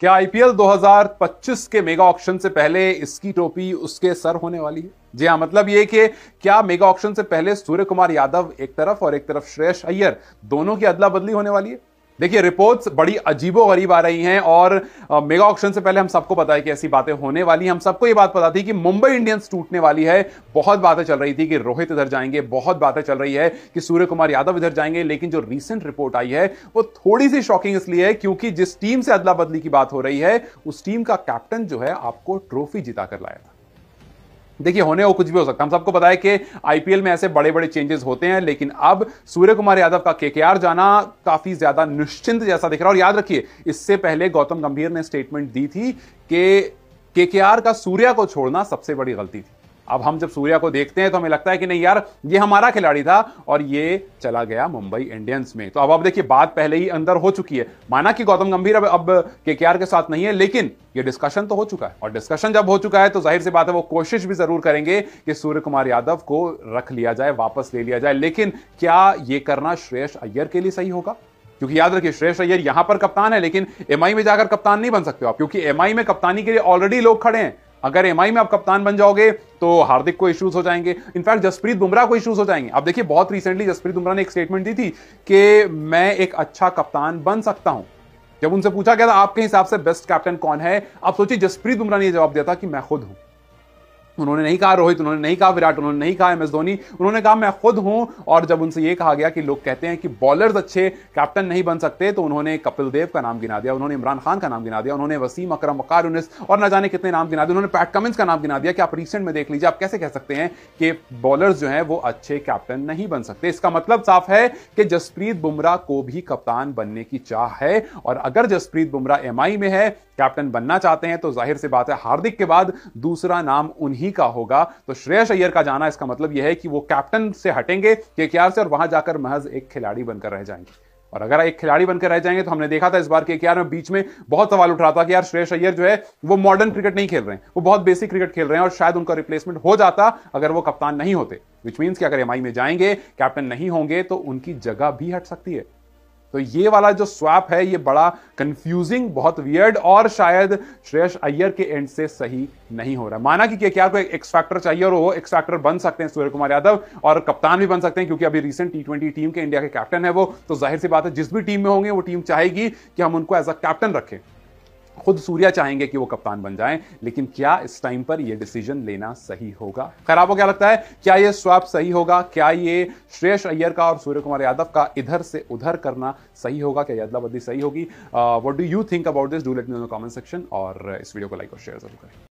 क्या आईपीएल 2025 के mega auction से पहले इसकी टोपी उसके सर होने वाली है जी हाँ मतलब ये कि क्या मेगा ऑक्शन से पहले सूर्य कुमार यादव एक तरफ और एक तरफ श्रेयस अय्यर दोनों की अदला बदली होने वाली है देखिए रिपोर्ट्स बड़ी अजीबो गरीब आ रही हैं और मेगा ऑक्शन से पहले हम सबको पता है कि ऐसी बातें होने वाली हम सबको ये बात पता थी कि मुंबई इंडियंस टूटने वाली है बहुत बातें चल रही थी कि रोहित इधर जाएंगे बहुत बातें चल रही है कि सूर्य कुमार यादव इधर जाएंगे लेकिन जो रिसेंट रिपोर्ट आई है वो थोड़ी सी शॉकिंग इसलिए है क्योंकि जिस टीम से अदला बदली की बात हो रही है उस टीम का कैप्टन जो है आपको ट्रॉफी जिता कर लाया था देखिए होने को कुछ भी हो सकता है हम सबको बताया कि आईपीएल में ऐसे बड़े बड़े चेंजेस होते हैं लेकिन अब सूर्य कुमार यादव का केकेआर जाना काफी ज्यादा निश्चिंत जैसा दिख रहा है और याद रखिए इससे पहले गौतम गंभीर ने स्टेटमेंट दी थी कि केकेआर का सूर्या को छोड़ना सबसे बड़ी गलती थी अब हम जब सूर्या को देखते हैं तो हमें लगता है कि नहीं यार ये हमारा खिलाड़ी था और ये चला गया मुंबई इंडियंस में तो अब आप देखिए बात पहले ही अंदर हो चुकी है माना कि गौतम गंभीर अब अब के के के साथ नहीं है लेकिन ये डिस्कशन तो हो चुका है और डिस्कशन जब हो चुका है तो जाहिर सी बात है वो कोशिश भी जरूर करेंगे कि सूर्य कुमार यादव को रख लिया जाए वापस ले लिया जाए लेकिन क्या ये करना श्रेयस अय्यर के लिए सही होगा क्योंकि याद रखिए श्रेयस अय्यर यहां पर कप्तान है लेकिन एमआई में जाकर कप्तान नहीं बन सकते आप क्योंकि एमआई में कप्तानी के लिए ऑलरेडी लोग खड़े हैं अगर एम में आप कप्तान बन जाओगे तो हार्दिक को इश्यूज हो जाएंगे इनफैक्ट जसप्रीत बुमराह को इश्यूज हो जाएंगे आप देखिए बहुत रिसेंटली जसप्रीत बुमराह ने एक स्टेटमेंट दी थी कि मैं एक अच्छा कप्तान बन सकता हूं जब उनसे पूछा गया था आपके हिसाब से बेस्ट कैप्टन कौन है आप सोचिए जसप्रीत बुमराह ने यह जवाब दिया था कि मैं खुद हूं उन्होंने नहीं कहा रोहित उन्होंने नहीं कहा विराट उन्होंने नहीं कहा एम एस धोनी उन्होंने कहा मैं खुद हूं और जब उनसे यह कहा गया कि लोग कहते हैं कि बॉलर्स अच्छे कैप्टन नहीं बन सकते तो उन्होंने कपिल देव का नाम गिना दिया उन्होंने इमरान खान का नाम गिना दिया उन्होंने वसीम अक्रम वकार और न जाने कितने नाम गिना दिया उन्होंने पैट कमिंस का नाम गिना दिया कि आप रिसेंट में देख लीजिए आप कैसे कह सकते हैं कि बॉलर्स जो है वो अच्छे कैप्टन नहीं बन सकते इसका मतलब साफ है कि जसप्रीत बुमराह को भी कप्तान बनने की चाह है और अगर जसप्रीत बुमराह एम में है कैप्टन बनना चाहते हैं तो जाहिर सी बात है हार्दिक के बाद दूसरा नाम उन्हीं ही का होगा तो श्रेयस अय्यर का जाना इसका मतलब यह है कि वो कैप्टन से हटेंगे के से और वहां जाकर महज एक खिलाड़ी बनकर रह जाएंगे और अगर एक खिलाड़ी बनकर रह जाएंगे तो हमने देखा था इस बार के के में बीच में बहुत सवाल उठ रहा था कि यार श्रेयस अय्यर जो है वो मॉडर्न क्रिकेट नहीं खेल रहे हैं वो बहुत बेसिक क्रिकेट खेल रहे हैं और शायद उनका रिप्लेसमेंट हो जाता अगर वो कप्तान नहीं होते विच मीन्स कि अगर एम में जाएंगे कैप्टन नहीं होंगे तो उनकी जगह भी हट सकती है तो ये वाला जो स्वाप है ये बड़ा कंफ्यूजिंग बहुत वियर्ड और शायद श्रेयस अय्यर के एंड से सही नहीं हो रहा माना कि क्या को एक्स फैक्टर चाहिए और वो एक्स फैक्टर बन सकते हैं सूर्य कुमार यादव और कप्तान भी बन सकते हैं क्योंकि अभी रिसेंट टी टीम के इंडिया के कैप्टन है वो तो जाहिर सी बात है जिस भी टीम में होंगे वो टीम चाहेगी कि हम उनको एज अ कैप्टन रखें खुद सूर्या चाहेंगे कि वो कप्तान बन जाएं लेकिन क्या इस टाइम पर यह डिसीजन लेना सही होगा खैर आपको क्या लगता है क्या यह स्वाप सही होगा क्या ये श्रेयस अय्यर का और सूर्य कुमार यादव का इधर से उधर करना सही होगा क्या अदला बदली सही होगी what do you think about this do let me in the comment section और इस वीडियो को लाइक और शेयर जरूर करें